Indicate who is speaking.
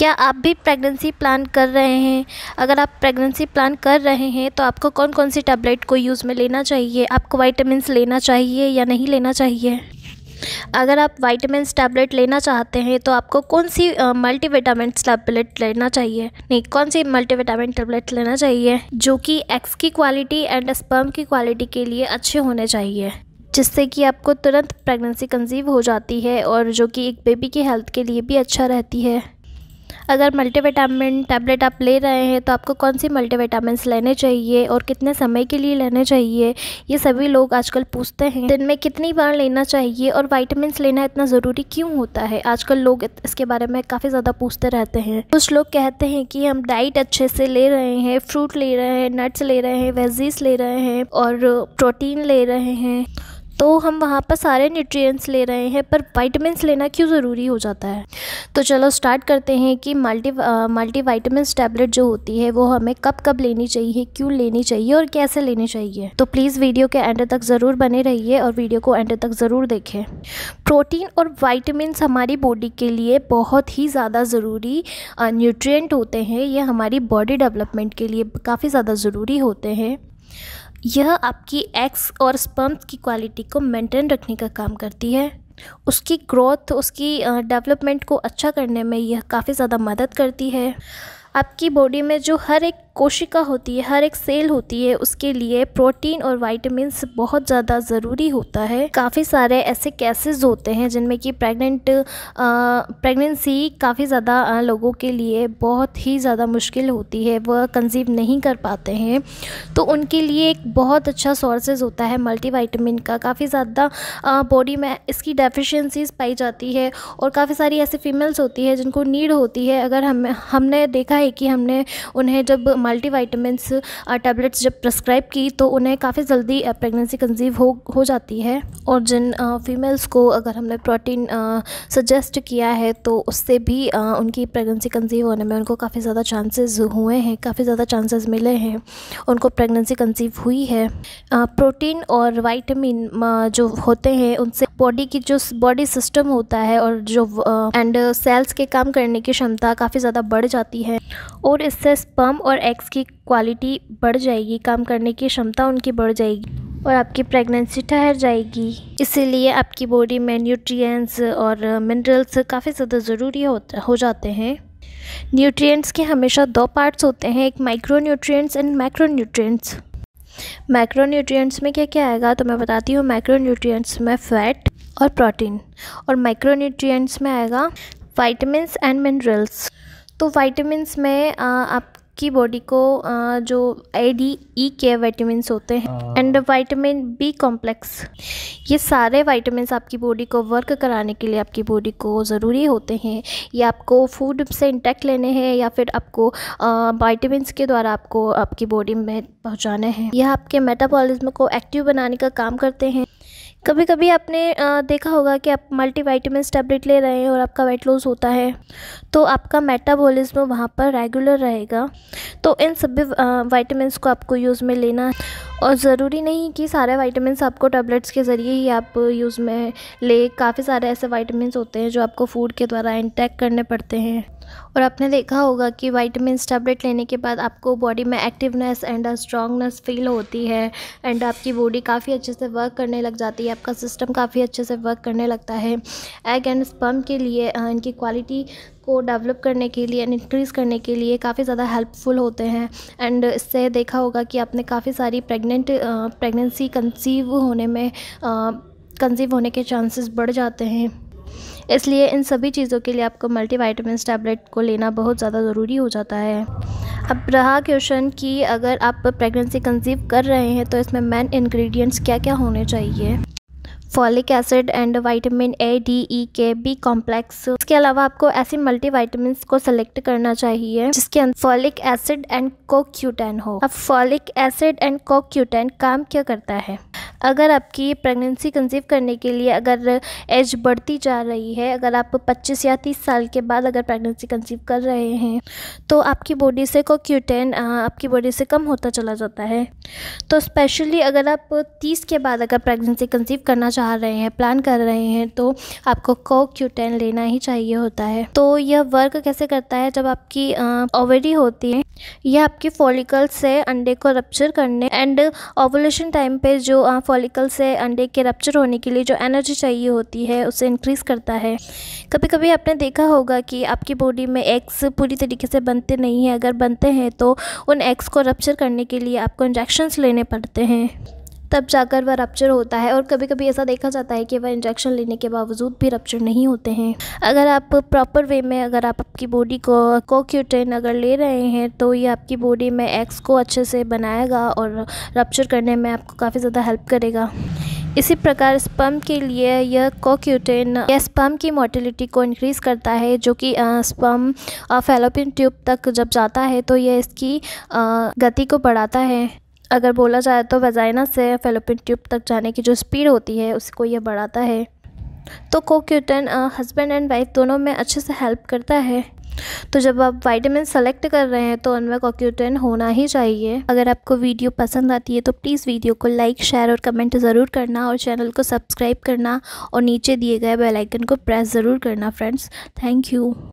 Speaker 1: क्या आप भी प्रेगनेंसी प्लान कर रहे हैं अगर आप प्रेगनेंसी प्लान कर रहे हैं तो आपको कौन कौन सी टैबलेट को यूज़ में लेना चाहिए आपको वाइटामस लेना चाहिए या नहीं लेना चाहिए अगर आप वाइटामस टैबलेट लेना चाहते हैं तो आपको कौन सी विटामिन टैबलेट लेना चाहिए नहीं कौन सी विटामिन टैबलेट लेना चाहिए जो कि एक्स की क्वालिटी एंड स्पर्म की क्वालिटी के लिए अच्छे होने चाहिए जिससे कि आपको तुरंत प्रेगनेंसी कंजीव हो जाती है और जो कि एक बेबी की हेल्थ के लिए भी अच्छा रहती है अगर मल्टीविटामिन टैबलेट आप ले रहे हैं तो आपको कौन सी मल्टीविटामिन लेने चाहिए और कितने समय के लिए लेने चाहिए ये सभी लोग आजकल पूछते हैं दिन में कितनी बार लेना चाहिए और वाइटामिन लेना इतना ज़रूरी क्यों होता है आजकल लोग इसके बारे में काफ़ी ज़्यादा पूछते रहते हैं कुछ लोग कहते हैं कि हम डाइट अच्छे से ले रहे हैं फ्रूट ले रहे हैं नट्स ले रहे हैं वेजीज ले रहे हैं और प्रोटीन ले रहे हैं तो हम वहाँ पर सारे न्यूट्रिएंट्स ले रहे हैं पर वाइटमिनस लेना क्यों ज़रूरी हो जाता है तो चलो स्टार्ट करते हैं कि मल्टी मल्टी वाइटमिनस टैबलेट जो होती है वो हमें कब कब लेनी चाहिए क्यों लेनी चाहिए और कैसे लेनी चाहिए तो प्लीज़ वीडियो के एंड तक ज़रूर बने रहिए और वीडियो को एंड तक ज़रूर देखें प्रोटीन और वाइटमिनस हमारी बॉडी के लिए बहुत ही ज़्यादा ज़रूरी न्यूट्रियट होते हैं ये हमारी बॉडी डेवलपमेंट के लिए काफ़ी ज़्यादा ज़रूरी होते हैं यह आपकी एग्स और स्पम्प की क्वालिटी को मेंटेन रखने का काम करती है उसकी ग्रोथ उसकी डेवलपमेंट को अच्छा करने में यह काफ़ी ज़्यादा मदद करती है आपकी बॉडी में जो हर एक कोशिका होती है हर एक सेल होती है उसके लिए प्रोटीन और वाइटमिन बहुत ज़्यादा ज़रूरी होता है काफ़ी सारे ऐसे केसेस होते हैं जिनमें कि प्रेग्नेंट प्रेगनेंसी काफ़ी ज़्यादा लोगों के लिए बहुत ही ज़्यादा मुश्किल होती है वह कंजीव नहीं कर पाते हैं तो उनके लिए एक बहुत अच्छा सोर्सेज होता है मल्टीविटामिन का काफ़ी ज़्यादा बॉडी में इसकी डेफिशेंसीज पाई जाती है और काफ़ी सारी ऐसी फीमेल्स होती है जिनको नीड होती है अगर हम हमने देखा है कि हमने उन्हें जब मल्टीविटामिन्स टैबलेट्स uh, जब प्रेस्क्राइब की तो उन्हें काफ़ी जल्दी प्रेगनेंसी uh, कंजीव हो हो जाती है और जिन फीमेल्स uh, को अगर हमने प्रोटीन सजेस्ट किया है तो उससे भी उनकी प्रेगनेंसी कंजीव होने में उनको काफ़ी ज़्यादा चांसेस हुए हैं काफ़ी ज़्यादा चांसेस मिले हैं उनको प्रेगनेंसी कंजीव हुई है प्रोटीन और वाइटमिन जो होते हैं उनसे बॉडी की जो बॉडी सिस्टम होता है और जो एंड सेल्स के काम करने की क्षमता काफ़ी ज़्यादा बढ़ जाती है और इससे स्पम और एग्स की क्वालिटी बढ़ जाएगी काम करने की क्षमता उनकी बढ़ जाएगी और आपकी प्रेगनेंसी ठहर जाएगी इसीलिए आपकी बॉडी में न्यूट्रिएंट्स और मिनरल्स काफ़ी ज़्यादा ज़रूरी होता हो जाते हैं न्यूट्रिएंट्स के हमेशा दो पार्ट्स होते हैं एक micronutrients and micronutrients micronutrients में क्या क्या आएगा तो मैं बताती हूँ माइक्रो न्यूट्रियट्स में फ़ैट और प्रोटीन और माइक्रो न्यूट्रियट्स में आएगा वाइटमिनस एंड मिनरल्स तो वाइटमिनस में आप की बॉडी को जो ए डी ई के वाइटमिन होते हैं एंड वाइटामिन बी कॉम्प्लेक्स ये सारे वाइटामस आपकी बॉडी को वर्क कराने के लिए आपकी बॉडी को ज़रूरी होते हैं या आपको फूड से इंटेक्ट लेने हैं या फिर आपको वाइटामस के द्वारा आपको आपकी बॉडी में पहुँचाना है यह आपके मेटाबॉलिज्म को एक्टिव बनाने का काम करते हैं कभी कभी आपने देखा होगा कि आप मल्टीवाइटामिन टैबलेट ले रहे हैं और आपका वेट लॉस होता है तो आपका मेटाबॉलिज्म वहाँ पर रेगुलर रहेगा तो इन सभी वाइटामस को आपको यूज़ में लेना और ज़रूरी नहीं कि सारे वाइटमिनस आपको टेबलेट्स के ज़रिए ही आप यूज़ में ले काफ़ी सारे ऐसे वाइटमिनस होते हैं जो आपको फ़ूड के द्वारा इंटेक करने पड़ते हैं और आपने देखा होगा कि वाइटमिनस टैबलेट लेने के बाद आपको बॉडी में एक्टिवनेस एंड स्ट्रांगनेस फील होती है एंड आपकी बॉडी काफ़ी अच्छे से वर्क करने लग जाती है आपका सिस्टम काफ़ी अच्छे से वर्क करने लगता है एग एंड स्पम के लिए इनकी क्वालिटी को डेवलप करने के लिए एंड इंक्रीज़ करने के लिए काफ़ी ज़्यादा हेल्पफुल होते हैं एंड इससे देखा होगा कि आपने काफ़ी सारी प्रेग्नेंट प्रेगनेंसी कंसीव होने में कंसीव होने के चांसेस बढ़ जाते हैं इसलिए इन सभी चीज़ों के लिए आपको मल्टीवाइटामिन टैबलेट को लेना बहुत ज़्यादा ज़रूरी हो जाता है अब रहा क्वेश्चन कि अगर आप प्रेगनेंसी कंसीव कर रहे हैं तो इसमें मेन इंग्रेडिएंट्स क्या क्या होने चाहिए folic acid and vitamin A D E K B complex इसके अलावा आपको ऐसी मल्टी वाइटामिन को सेलेक्ट करना चाहिए जिसके अंदर फॉलिक एसिड एंड कोक्यूटेन हो अब फॉलिक एसिड एंड कोक्यूटेन काम क्या करता है अगर आपकी प्रेगनेंसी कंसीव करने के लिए अगर एज बढ़ती जा रही है अगर आप 25 या 30 साल के बाद अगर प्रेगनेंसी कंसीव कर रहे हैं तो आपकी बॉडी से कोक्यूटेन आपकी बॉडी से कम होता चला जाता है तो स्पेशली अगर आप 30 के बाद अगर प्रेगनेंसी कंसीव करना चाह रहे हैं प्लान कर रहे हैं तो आपको कोक क्यू टेन लेना ही चाहिए होता है तो यह वर्क कैसे करता है जब आपकी ओवरी होती है यह आपके फॉलिकल से अंडे को रप्चर करने एंड ओवुलेशन टाइम पे जो फॉलिकल से अंडे के रप्चर होने के लिए जो एनर्जी चाहिए होती है उसे इंक्रीज़ करता है कभी कभी आपने देखा होगा कि आपकी बॉडी में एग्स पूरी तरीके से बनते नहीं हैं अगर बनते हैं तो उन एग्स को रप्चर करने के लिए आपको इंजेक्शन्स लेने पड़ते हैं तब जाकर वह रप्चर होता है और कभी कभी ऐसा देखा जाता है कि वह इंजेक्शन लेने के बावजूद भी रप्चर नहीं होते हैं अगर आप प्रॉपर वे में अगर आप आपकी बॉडी को कोक्यूटेन अगर ले रहे हैं तो ये आपकी बॉडी में एक्स को अच्छे से बनाएगा और रप्चर करने में आपको काफ़ी ज़्यादा हेल्प करेगा इसी प्रकार स्पम के लिए यह कोक्यूटेन यह स्पम की मोटिलिटी को इंक्रीज करता है जो कि स्पम फेलोपिन ट्यूब तक जब जाता है तो यह इसकी गति को बढ़ाता है अगर बोला जाए तो वेजाइना से फेलोपिन ट्यूब तक जाने की जो स्पीड होती है उसको ये बढ़ाता है तो कोक्यूटन हस्बैंड एंड वाइफ दोनों में अच्छे से हेल्प करता है तो जब आप वाइटामिन सेलेक्ट कर रहे हैं तो उनमें कोक्यूटन होना ही चाहिए अगर आपको वीडियो पसंद आती है तो प्लीज़ वीडियो को लाइक शेयर और कमेंट ज़रूर करना और चैनल को सब्सक्राइब करना और नीचे दिए गए बेलाइकन को प्रेस ज़रूर करना फ्रेंड्स थैंक यू